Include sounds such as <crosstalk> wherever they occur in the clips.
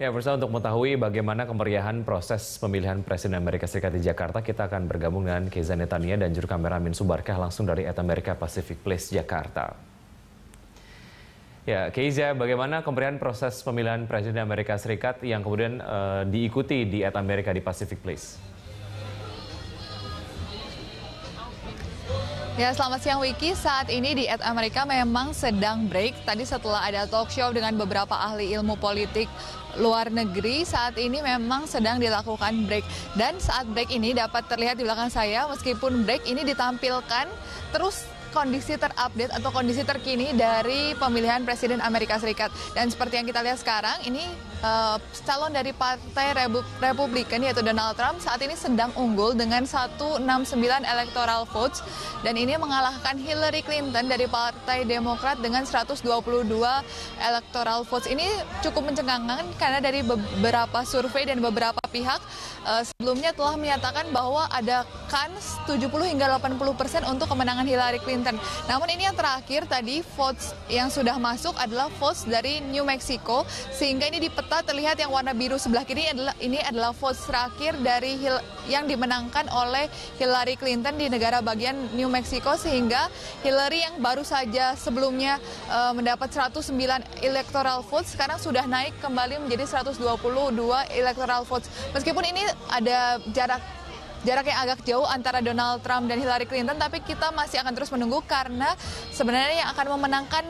Ya, bersama untuk mengetahui bagaimana kemeriahan proses pemilihan Presiden Amerika Serikat di Jakarta, kita akan bergabung dengan Keza Netania dan juru kamera Min Subarkah langsung dari At America Pacific Place, Jakarta. Ya, Keza, bagaimana kemeriahan proses pemilihan Presiden Amerika Serikat yang kemudian uh, diikuti di At America di Pacific Place? Ya, selamat siang Wiki. Saat ini di Ad Amerika memang sedang break. Tadi setelah ada talk show dengan beberapa ahli ilmu politik luar negeri saat ini memang sedang dilakukan break. Dan saat break ini dapat terlihat di belakang saya meskipun break ini ditampilkan terus kondisi terupdate atau kondisi terkini dari pemilihan Presiden Amerika Serikat. Dan seperti yang kita lihat sekarang ini uh, calon dari Partai Republikan yaitu Donald Trump saat ini sedang unggul dengan 169 electoral votes dan ini mengalahkan Hillary Clinton dari Partai Demokrat dengan 122 electoral votes. Ini cukup mencengangkan karena dari beberapa survei dan beberapa pihak uh, sebelumnya telah menyatakan bahwa ada kans 70 hingga 80 persen untuk kemenangan Hillary Clinton. Namun ini yang terakhir tadi votes yang sudah masuk adalah votes dari New Mexico sehingga ini dipet kita terlihat yang warna biru sebelah kiri adalah ini adalah vote terakhir dari Hil yang dimenangkan oleh Hillary Clinton di negara bagian New Mexico sehingga Hillary yang baru saja sebelumnya uh, mendapat 109 electoral votes sekarang sudah naik kembali menjadi 122 electoral votes. Meskipun ini ada jarak jarak yang agak jauh antara Donald Trump dan Hillary Clinton, tapi kita masih akan terus menunggu karena sebenarnya yang akan memenangkan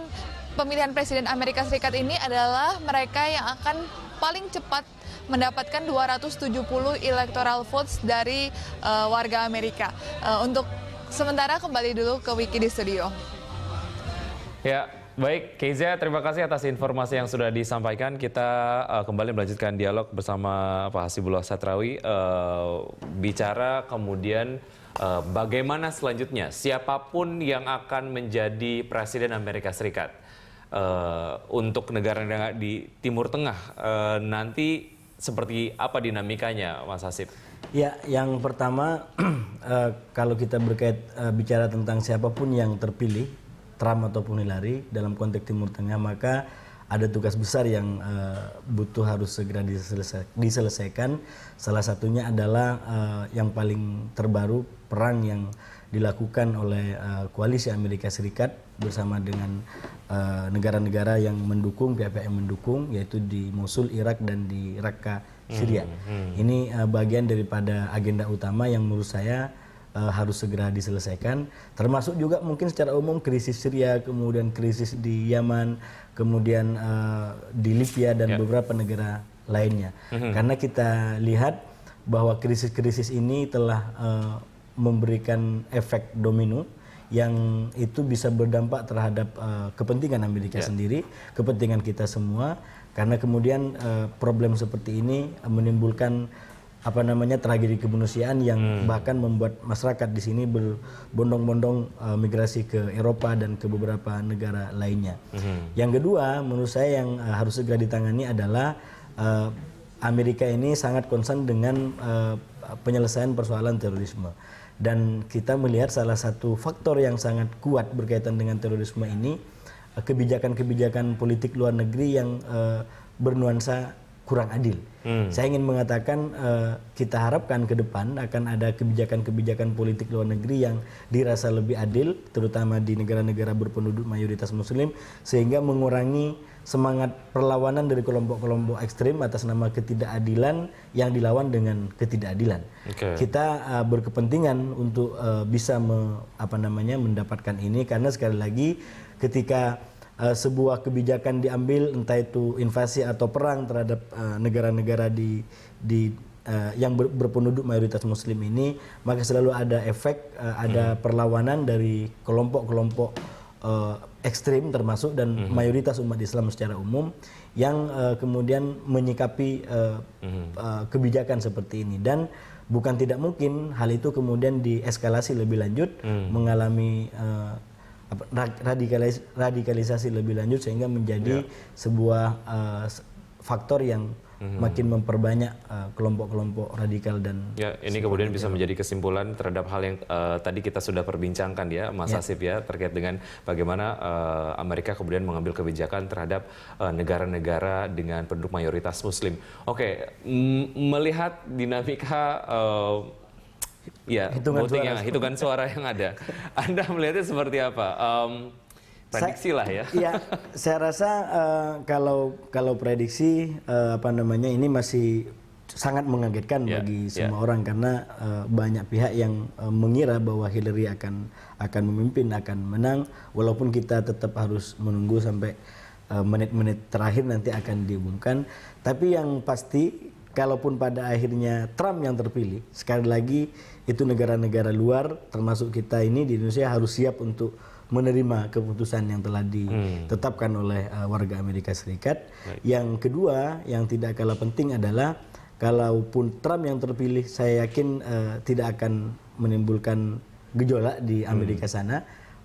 pemilihan presiden Amerika Serikat ini adalah mereka yang akan paling cepat mendapatkan 270 electoral votes dari uh, warga Amerika. Uh, untuk sementara kembali dulu ke Wiki di studio. Ya, baik Keiza terima kasih atas informasi yang sudah disampaikan. Kita uh, kembali melanjutkan dialog bersama Pak Hasibullah Satrawi uh, bicara kemudian uh, bagaimana selanjutnya siapapun yang akan menjadi presiden Amerika Serikat uh, untuk negara-negara di Timur Tengah uh, nanti seperti apa dinamikanya, Mas Hasib? Ya, yang pertama uh, <clears throat> kalau kita berkait uh, bicara tentang siapapun yang terpilih, Trump ataupun Hillary dalam konteks Timur Tengah, maka ada tugas besar yang uh, butuh harus segera diselesa diselesaikan. Salah satunya adalah uh, yang paling terbaru perang yang dilakukan oleh uh, koalisi Amerika Serikat bersama dengan eh, negara-negara uh, yang mendukung pihak-pihak yang mendukung yaitu di Mosul, Irak dan di Raqqa, Syria. Hmm, hmm. hmm. Ini uh, bagian daripada agenda utama yang menurut saya uh, harus segera diselesaikan termasuk juga mungkin secara umum krisis Syria, kemudian krisis di Yaman, kemudian uh, di Libya dan yeah. beberapa negara lainnya. Hmm, -hmm. Karena kita lihat bahwa krisis-krisis ini telah uh, memberikan efek domino yang itu bisa berdampak terhadap uh, kepentingan Amerika yeah. sendiri, kepentingan kita semua karena kemudian uh, problem seperti ini menimbulkan apa namanya tragedi kemanusiaan yang hmm. bahkan membuat masyarakat di sini berbondong-bondong uh, migrasi ke Eropa dan ke beberapa negara lainnya. Hmm. Yang kedua, menurut saya yang uh, harus segera ditangani adalah uh, Amerika ini sangat konsen dengan uh, penyelesaian persoalan terorisme. Dan kita melihat salah satu faktor yang sangat kuat berkaitan dengan terorisme ini eh, kebijakan-kebijakan politik luar negeri yang uh, bernuansa kurang adil. Hmm. Saya ingin mengatakan uh, kita harapkan ke depan akan ada kebijakan-kebijakan politik luar negeri yang dirasa lebih adil, terutama di negara-negara berpenduduk mayoritas Muslim, sehingga mengurangi semangat perlawanan dari kelompok-kelompok ekstrem atas nama ketidakadilan yang dilawan dengan ketidakadilan. Okay. Kita uh, berkepentingan untuk uh, bisa me, apa namanya mendapatkan ini karena sekali lagi ketika uh, sebuah kebijakan diambil entah itu invasi atau perang terhadap eh, negara-negara uh, di di uh, yang ber, berpenduduk mayoritas muslim ini maka selalu ada efek uh, ada hmm. perlawanan dari kelompok-kelompok uh, ekstrim termasuk dan hmm. mayoritas umat Islam secara umum yang uh, kemudian menyikapi uh, hmm. uh, kebijakan seperti ini dan bukan tidak mungkin hal itu kemudian dieskalasi lebih lanjut hmm. mengalami uh, radikalis, radikalisasi lebih lanjut sehingga menjadi ya. sebuah uh, faktor yang hmm makin memperbanyak kelompok eh, kelompok-kelompok radikal dan ya ini kemudian bisa menjadi kesimpulan terhadap hal yang uh, tadi kita sudah perbincangkan ya Mas ya. Asif ya terkait dengan bagaimana uh, Amerika kemudian mengambil kebijakan terhadap negara-negara uh, dengan penduduk mayoritas Muslim. Oke, okay, melihat dinamika uh, ya hitungan voting yang hitungan suara yang ada. <laughs> Anda melihatnya seperti apa? Um, prediksi ya. saya, lah ya. Iya, saya rasa uh, kalau kalau prediksi uh, apa namanya ini masih sangat mengagetkan yeah, bagi iya. semua yeah. orang karena uh, banyak pihak yang uh, mengira bahwa Hillary akan akan memimpin akan menang walaupun kita tetap harus menunggu sampai menit -menit terakhir nanti akan diumumkan tapi yang pasti kalaupun pada akhirnya Trump yang terpilih, sekali lagi itu negara-negara luar termasuk kita ini di Indonesia harus siap untuk menerima keputusan yang telah hmm. ditetapkan hmm. oleh uh, warga Amerika Serikat. Baik. Yang kedua, yang tidak kalah penting adalah kalaupun Trump yang terpilih, saya yakin uh, tidak akan menimbulkan gejolak di hmm. Amerika hmm. sana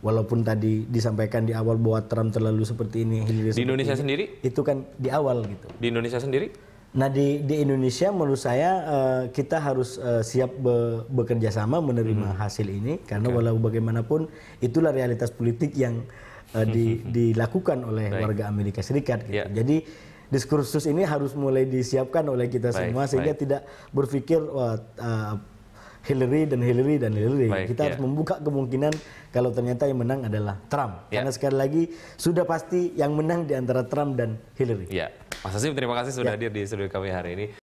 walaupun tadi disampaikan di awal bahwa Trump terlalu seperti ini Di di Indonesia ini, sendiri itu kan di awal gitu di Indonesia sendiri Nah di di Indonesia menurut saya uh, kita harus uh, siap be, bekerja sama menerima hmm. hasil ini karena okay. walau bagaimanapun itulah realitas politik yang uh, di, hmm. <laughs> dilakukan oleh Baik. warga Amerika Serikat. Gitu. Yeah. Jadi diskursus ini harus mulai disiapkan oleh kita Baik. semua sehingga Baik. tidak berpikir wah, uh, Hillary dan Hillary dan Hillary. Baik, Kita ya. harus membuka kemungkinan kalau ternyata yang menang adalah Trump. Ya. Karena sekali lagi sudah pasti yang menang di antara Trump dan Hillary. Ya. Mas Hasim terima kasih sudah ya. hadir di studio kami hari ini.